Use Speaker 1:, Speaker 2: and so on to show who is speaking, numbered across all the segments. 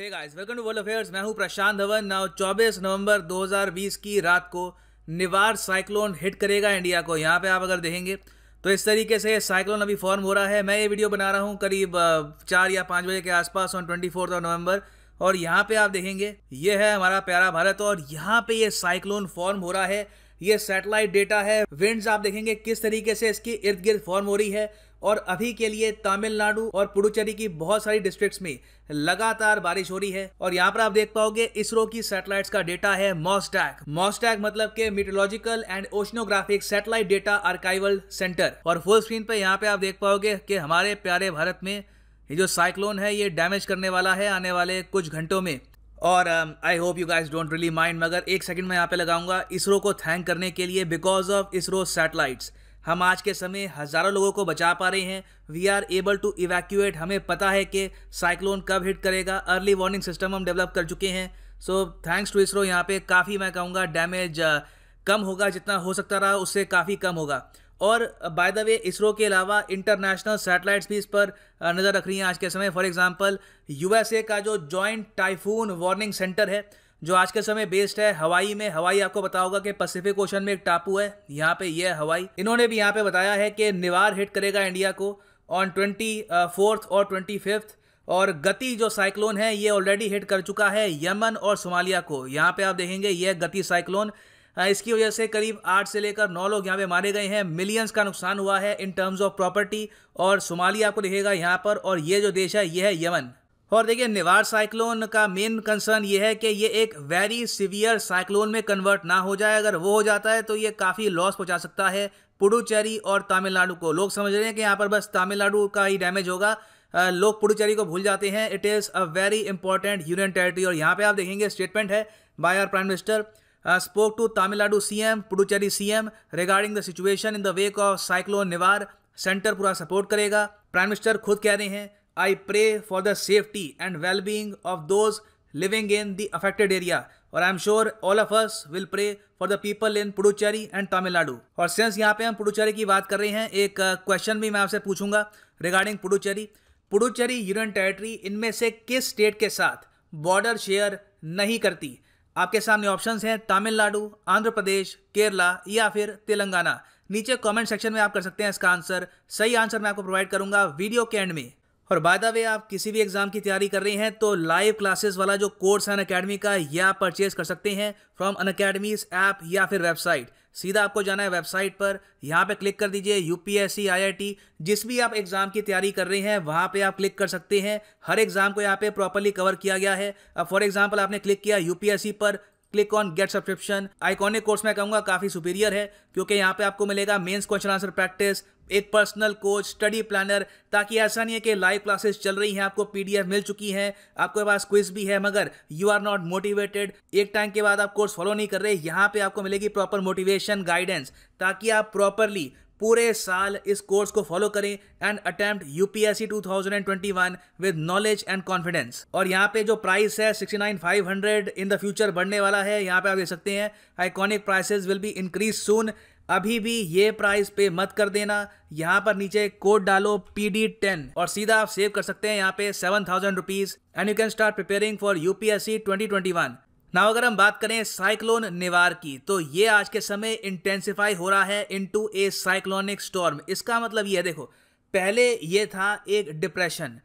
Speaker 1: hey guys welcome to world affairs मैं हूं प्रशांत Dhawan now 24 नवंबर 2020 की रात को निवार साइक्लोन हिट करेगा इंडिया को यहाँ पे आप अगर देखेंगे तो इस तरीके से साइक्लोन अभी फॉर्म हो रहा है मैं ये वीडियो बना रहा हूँ करीब चार या पाँच बजे के आसपास on twenty fourth of November और यहाँ पे आप देखेंगे ये है हमारा प्यारा भारत और यहाँ पे ये साइक्लोन फॉर्म हो रहा है ये सैटेलाइट डेटा है विंड्स आप देखेंगे किस तरीके से इसकी इर्द गिर्द फॉर्म हो रही है और अभी के लिए तमिलनाडु और पुडुचेरी की बहुत सारी डिस्ट्रिक्ट्स में लगातार बारिश हो रही है और यहाँ पर आप देख पाओगे इसरो की सैटेलाइट्स का डेटा है मॉस्टैग मॉस्टैग मतलब के meteorological and oceanographic satellite data archival centre और फुल स्क्रीन पर यहाँ पे आप देख पाओगे कि हमारे प्यारे भारत में ये जो साइक्लोन है ये डैमेज करने वाला है आने वाले कुछ घंटों में और I hope you guys don't really mind मगर एक सेकंड में यहाँ पे लगाऊंगा इसरो को थैंक करने के लिए बिकॉज ऑफ इसरो सैटेलाइट्स हम आज के समय हज़ारों लोगों को बचा पा रहे हैं we are able to evacuate हमें पता है कि साइक्लोन कब हिट करेगा अर्ली वार्निंग सिस्टम हम डेवलप कर चुके हैं सो थैंक्स टू इसरो यहाँ पे काफ़ी मैं कहूँगा डैमेज कम होगा जितना हो सकता रहा उससे काफ़ी कम होगा और बाय द वे इसरो के अलावा इंटरनेशनल सैटेलाइट्स भी इस पर नज़र रख रही हैं आज के समय फॉर एग्जांपल यूएसए का जो जॉइंट टाइफून वार्निंग सेंटर है जो आज के समय बेस्ड है हवाई में हवाई आपको बताओगा कि पैसिफिक ओशन में एक टापू है यहाँ पे ये हवाई इन्होंने भी यहाँ पे बताया है कि निवार हिट करेगा इंडिया को ऑन ट्वेंटी फोर्थ और ट्वेंटी फिफ्थ और गति जो साइक्लोन है ये ऑलरेडी हिट कर चुका है यमन और सोमालिया को यहाँ पे आप देखेंगे ये गति साइक्लोन हाँ, इसकी वजह से करीब आठ से लेकर नौ लोग यहाँ पे मारे गए हैं मिलियंस का नुकसान हुआ है इन टर्म्स ऑफ प्रॉपर्टी और सोमालिया आपको दिखेगा यहाँ पर और ये जो देश है ये है यमन और देखिए निवार साइक्लोन का मेन कंसर्न ये है कि ये एक वेरी सिवियर साइक्लोन में कन्वर्ट ना हो जाए अगर वो हो जाता है तो ये काफ़ी लॉस पहुंचा सकता है पुडुचेरी और तमिलनाडु को लोग समझ रहे हैं कि यहाँ पर बस तमिलनाडु का ही डैमेज होगा लोग पुडुचेरी को भूल जाते हैं it is a very important union territory और यहाँ पर आप देखेंगे स्टेटमेंट है by our prime minister spoke to Tamil Nadu C M Puducherry C M regarding the situation in the wake of cyclone Nivar centre पूरा सपोर्ट करेगा प्राइम मिनिस्टर खुद कह रहे हैं I pray for the safety and well being of those living in the affected area और I am sure all of us will pray for the people in Puducherry and Tamil Nadu और सेंस यहाँ पे हम पुडुचेरी की बात कर रहे हैं एक क्वेश्चन uh, भी मैं आपसे पूछूंगा regarding Puducherry Puducherry union territory इनमें से किस स्टेट के साथ बॉर्डर शेयर नहीं करती आपके सामने ऑप्शंस हैं तमिलनाडु आंध्र प्रदेश केरला या फिर तेलंगाना नीचे कमेंट सेक्शन में आप कर सकते हैं इसका आंसर सही आंसर मैं आपको प्रोवाइड करूंगा वीडियो के एंड में और बाय द वे आप किसी भी एग्जाम की तैयारी कर रहे हैं तो लाइव क्लासेस वाला जो कोर्स है अन अकेडमी का यह आप परचेज कर सकते हैं फ्रॉम अन अकेडमीज ऐप या फिर वेबसाइट सीधा आपको जाना है वेबसाइट पर यहाँ पे क्लिक कर दीजिए यूपीएससी आईआईटी जिस भी आप एग्ज़ाम की तैयारी कर रहे हैं वहाँ पे आप क्लिक कर सकते हैं हर एग्ज़ाम को यहाँ पे प्रॉपरली कवर किया गया है अब फॉर एग्जांपल आपने क्लिक किया यूपीएससी पर click on get subscription iconic course मैं कहूँगा काफ़ी सुपीरियर है क्योंकि यहाँ पे आपको मिलेगा मेंस क्वेश्चन आंसर प्रैक्टिस एक पर्सनल कोच स्टडी प्लानर ताकि ऐसा नहीं है कि लाइव क्लासेस चल रही हैं आपको पीडीएफ मिल चुकी है आपके पास क्विज भी है मगर यू आर नॉट मोटिवेटेड एक टाइम के बाद आप कोर्स फॉलो नहीं कर रहे यहाँ पे आपको मिलेगी प्रॉपर मोटिवेशन गाइडेंस ताकि आप प्रॉपरली पूरे साल इस कोर्स को फॉलो करें and attempt UPSC 2021 with knowledge and confidence और यहाँ पे जो प्राइस है 69,500 इन द फ्यूचर बढ़ने वाला है यहाँ पे आप देख सकते हैं iconic prices will be increase soon अभी भी ये प्राइस पे मत कर देना यहाँ पर नीचे कोड डालो पी डी टेन और सीधा आप सेव कर सकते हैं यहाँ पे seven thousand rupees and you can start preparing for UPSC twenty twenty one ना अगर हम बात करें साइक्लोन निवार की तो ये आज के समय इंटेंसिफाई हो रहा है इनटू ए साइक्लोनिक स्टॉर्म इसका मतलब ये देखो पहले ये था एक डिप्रेशन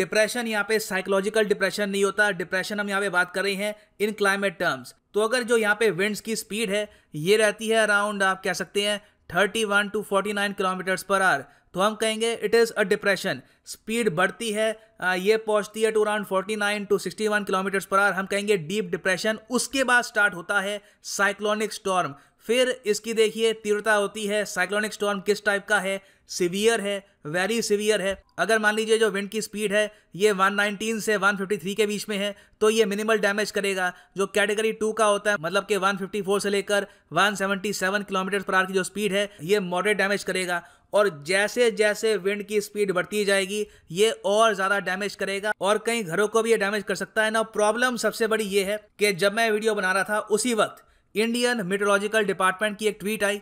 Speaker 1: डिप्रेशन यहाँ पे साइकोलॉजिकल डिप्रेशन नहीं होता डिप्रेशन हम यहाँ पे बात कर रहे हैं इन क्लाइमेट टर्म्स तो अगर जो यहाँ पे विंड्स की स्पीड है ये रहती है अराउंड आप कह सकते हैं 31 टू 49 किलोमीटर्स पर आवर तो हम कहेंगे it is a depression speed बढ़ती है ये पहुंचती है to around 49 to 61 kilometres per hour हम कहेंगे डीप डिप्रेशन उसके बाद स्टार्ट होता है साइक्लोनिक स्टॉर्म फिर इसकी देखिए तीव्रता होती है साइक्लोनिक स्टॉर्म किस टाइप का है सिवियर है वेरी सिवियर है अगर मान लीजिए जो विंड की स्पीड है ये 119 से 153 के बीच में है तो ये मिनिमल डैमेज करेगा जो कैटेगरी टू का होता है मतलब कि 154 से लेकर 177 किलोमीटर पर आर की जो स्पीड है ये मॉडरेट डैमेज करेगा और जैसे जैसे विंड की स्पीड बढ़ती जाएगी ये और ज़्यादा डैमेज करेगा और कई घरों को भी ये डैमेज कर सकता है ना प्रॉब्लम सबसे बड़ी ये है कि जब मैं वीडियो बना रहा था उसी वक्त इंडियन मेट्रोलॉजिकल डिपार्टमेंट की एक ट्वीट आई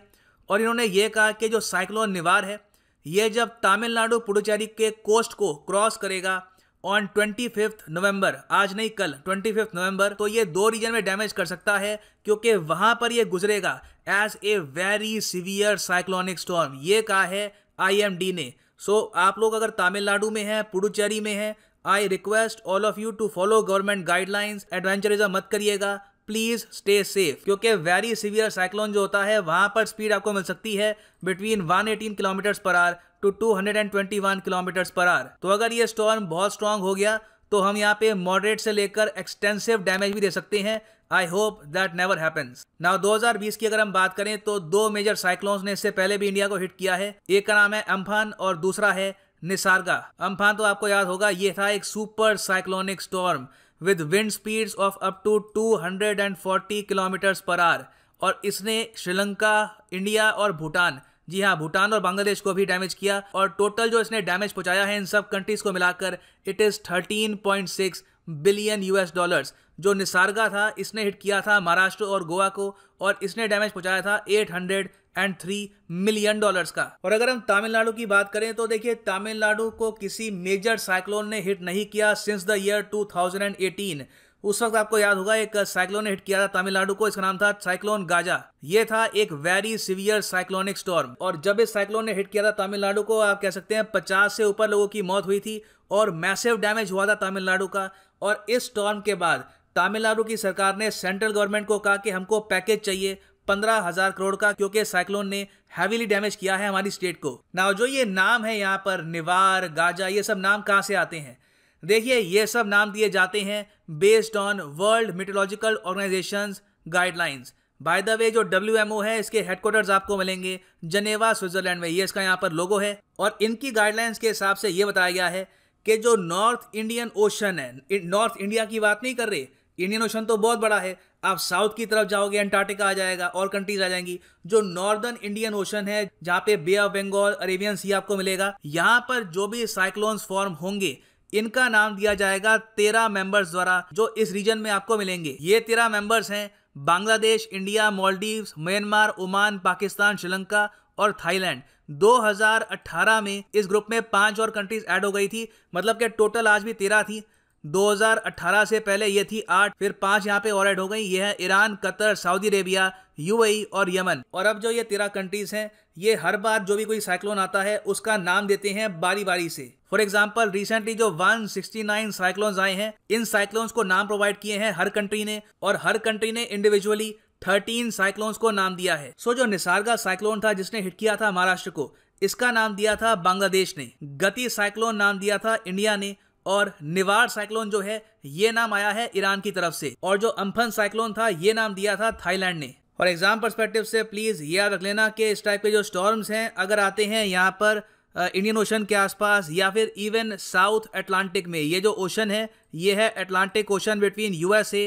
Speaker 1: और इन्होंने ये कहा कि जो साइक्लोन निवार है ये जब तमिलनाडु पुडुचेरी के कोस्ट को क्रॉस करेगा ऑन ट्वेंटी फिफ्थ नवम्बर आज नहीं कल ट्वेंटी फिफ्थ नवंबर तो ये दो रीजन में डैमेज कर सकता है क्योंकि वहां पर ये गुजरेगा as a very severe cyclonic storm ये कहा है आईएमडी ने सो so, आप लोग अगर तमिलनाडु में हैं पुडुचेरी में हैं I request all of you to follow government guidelines adventurism मत करिएगा प्लीज स्टे सेफ क्योंकि वेरी सिवियर साइक्लोन जो होता है वहां पर स्पीड आपको मिल सकती है between 118 kilometres per hour to 221 kilometre per hour तो अगर ये स्टॉर्म बहुत स्ट्रांग हो गया तो हम यहाँ पे मॉडरेट से लेकर एक्सटेंसिव डैमेज भी दे सकते हैं I hope that never happens now 2020 की अगर हम बात करें तो दो मेजर साइक्लोन्स ने इससे पहले भी इंडिया को हिट किया है एक का नाम है अम्फान और दूसरा है निसारगा अम्फान तो आपको याद होगा ये था एक super cyclonic storm with wind speeds of up to 240 kilometre per hour और इसने श्रीलंका इंडिया और भूटान जी हाँ भूटान और बांग्लादेश को भी डैमेज किया और टोटल जो इसने डैमेज पहुंचाया है इन सब कंट्रीज को मिलाकर it is six billion US dollars जो निसारगा था इसने हिट किया था महाराष्ट्र और गोवा को और इसने डैमेज पहुंचाया था eight hundred and three million dollars का और अगर हम तमिलनाडु की बात करें तो देखिए तमिलनाडु को किसी मेजर साइक्लोन ने हिट नहीं किया since the year two thousand and eighteen उस वक्त आपको याद होगा एक साइक्लोन ने हिट किया था तमिलनाडु को इसका नाम था साइक्लोन गाजा ये था एक वेरी सिवियर साइक्लोनिक स्टॉर्म और जब इस साइक्लोन ने हिट किया था तमिलनाडु को आप कह सकते हैं पचास से ऊपर लोगों की मौत हुई थी और मैसिव डैमेज हुआ था तमिलनाडु का और इस स्टॉर्म के बाद तमिलनाडु की सरकार ने सेंट्रल गवर्नमेंट को कहा कि हमको पैकेज चाहिए पंद्रह हजार करोड़ का क्योंकि साइक्लोन ने हैवीली डैमेज किया है हमारी स्टेट को ना जो ये नाम है यहाँ पर निवार गाजा ये सब नाम कहाँ से आते हैं देखिए ये सब नाम दिए जाते हैं based on world meteorological organisation guidelines by the way जो डब्ल्यू है इसके हेडक्वार्टर आपको मिलेंगे जनेवा स्विट्जरलैंड में ये इसका यहाँ पर लोगो है और इनकी गाइडलाइंस के हिसाब से ये बताया गया है कि जो नॉर्थ इंडियन ओशन है नॉर्थ इंडिया की बात नहीं कर रहे इंडियन ओशन तो बहुत बड़ा है आप साउथ की तरफ जाओगे अंटार्कटिका आ जाएगा और कंट्रीज आ जाएंगी जो नॉर्दर्न इंडियन ओशन है जहाँ पे Bay of Bengal Arabian Sea आपको मिलेगा यहाँ पर जो भी साइक्लोन्स फॉर्म होंगे इनका नाम दिया जाएगा तेरह मेंबर्स द्वारा जो इस रीजन में आपको मिलेंगे ये तेरह मेंबर्स हैं Bangladesh India Maldives Myanmar Oman Pakistan Sri Lanka और थाईलैंड 2018 में इस ग्रुप में पांच और कंट्रीज ऐड हो गई थी मतलब कि टोटल आज भी तेरह थी 2018 से पहले ये थी आठ फिर पांच यहाँ पे और ऐड हो गई ये है Iran Qatar Saudi Arabia UAE और यमन और अब जो ये तेरह कंट्रीज हैं ये हर बार जो भी कोई साइक्लोन आता है उसका नाम देते हैं बारी बारी से फॉर एग्जाम्पल रिसेंटली जो 169 साइक्लोन्स आए हैं इन साइक्लोन्स को नाम प्रोवाइड किए हैं हर कंट्री ने और हर कंट्री ने इंडिविजुअली 13 साइक्लोन्स को नाम दिया है सो so, जो निसारगा साइक्लोन था जिसने हिट किया था महाराष्ट्र को इसका नाम दिया था बांग्लादेश ने गति साइक्लोन नाम दिया था इंडिया ने और निवार साइक्लोन जो है ये नाम आया है ईरान की तरफ से और जो अम्फन साइक्लोन था ये नाम दिया था थाईलैंड ने और एग्जाम परस्पेक्टिव से प्लीज़ ये याद रख लेना कि इस टाइप के जो स्टॉर्म्स हैं अगर आते हैं यहाँ पर इंडियन ओशन के आसपास या फिर इवन साउथ अटलांटिक में ये जो ओशन है ये है Atlantic ocean between USA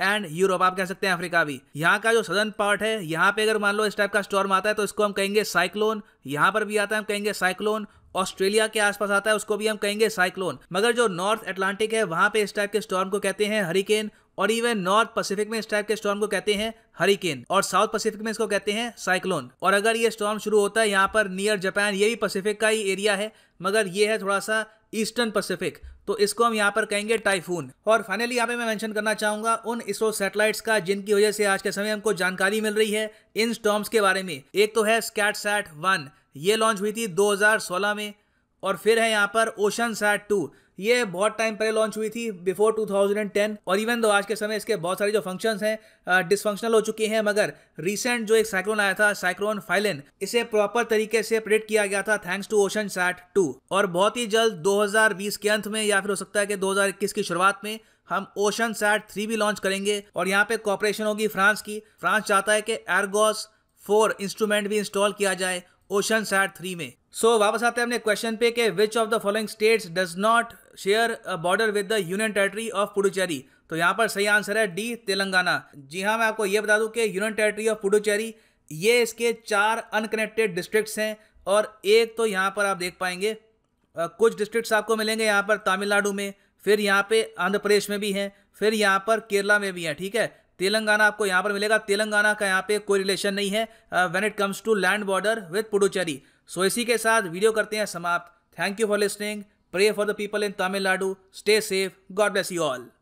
Speaker 1: and Europe आप कह सकते हैं अफ्रीका भी यहाँ का जो सदन पार्ट है यहाँ पे अगर मान लो इस टाइप का स्टॉर्म आता है तो इसको हम कहेंगे साइक्लोन यहाँ पर भी आता है हम कहेंगे साइक्लोन ऑस्ट्रेलिया के आसपास आता है उसको भी हम कहेंगे साइक्लोन मगर जो नॉर्थ एटलांटिक है वहां पे इस टाइप के स्टॉर्म को कहते हैं हरिकेन और इवन नॉर्थ पैसिफिक में इस टाइप के स्टॉर्म को कहते हैं हरिकेन और साउथ पैसिफिक में इसको कहते हैं साइक्लोन और अगर ये स्टॉर्म शुरू होता है यहाँ पर नियर जापान ये भी पैसिफिक का ही एरिया है मगर ये है थोड़ा सा ईस्टर्न पैसिफिक तो इसको हम यहाँ पर कहेंगे टाइफून और फाइनली यहाँ पे मैं मेंशन करना चाहूंगा उन इसरो सैटेलाइट्स का जिनकी वजह से आज के समय हमको जानकारी मिल रही है इन स्टॉर्म्स के बारे में एक तो है स्कैट सैट वन ये लॉन्च हुई थी 2016 में और फिर है यहाँ पर ओशन सैट टू ये बहुत टाइम पहले लॉन्च हुई थी बिफोर 2010 और इवन दो आज के समय इसके बहुत सारे जो फंक्शंस हैं डिसफंक्शनल हो चुके हैं मगर रिसेंट जो एक साइक्लोन आया था साइक्लोन फाइलेन इसे प्रॉपर तरीके से प्रेडिक्ट किया गया था thanks to Oceansat two और बहुत ही जल्द 2020 के अंत में या फिर हो सकता है कि 2021 की शुरुआत में हम ओशन सैट थ्री भी लॉन्च करेंगे और यहाँ पे कॉपरेशन होगी फ्रांस की फ्रांस चाहता है कि एरगोस फोर इंस्ट्रूमेंट भी इंस्टॉल किया जाए ओशन सैट थ्री में सो so, वापस आते हैं अपने क्वेश्चन पे कि which of the following states does not share border with the union territory of Puducherry तो यहाँ पर सही आंसर है डी तेलंगाना जी हाँ मैं आपको ये बता दूँ कि यूनियन टेरिटरी ऑफ पुडुचेरी ये इसके चार अनकनेक्टेड डिस्ट्रिक्ट्स हैं और एक तो यहाँ पर आप देख पाएंगे कुछ डिस्ट्रिक्ट्स आपको मिलेंगे यहाँ पर तमिलनाडु में फिर यहाँ पे आंध्र प्रदेश में भी हैं फिर यहाँ पर केरला में भी हैं ठीक है तेलंगाना आपको यहाँ पर मिलेगा तेलंगाना का यहाँ पे कोई रिलेशन नहीं है when it comes to land border with Puducherry so इसी के साथ वीडियो करते हैं समाप्त thank you for listening pray for the people in Tamil Nadu stay safe God bless you all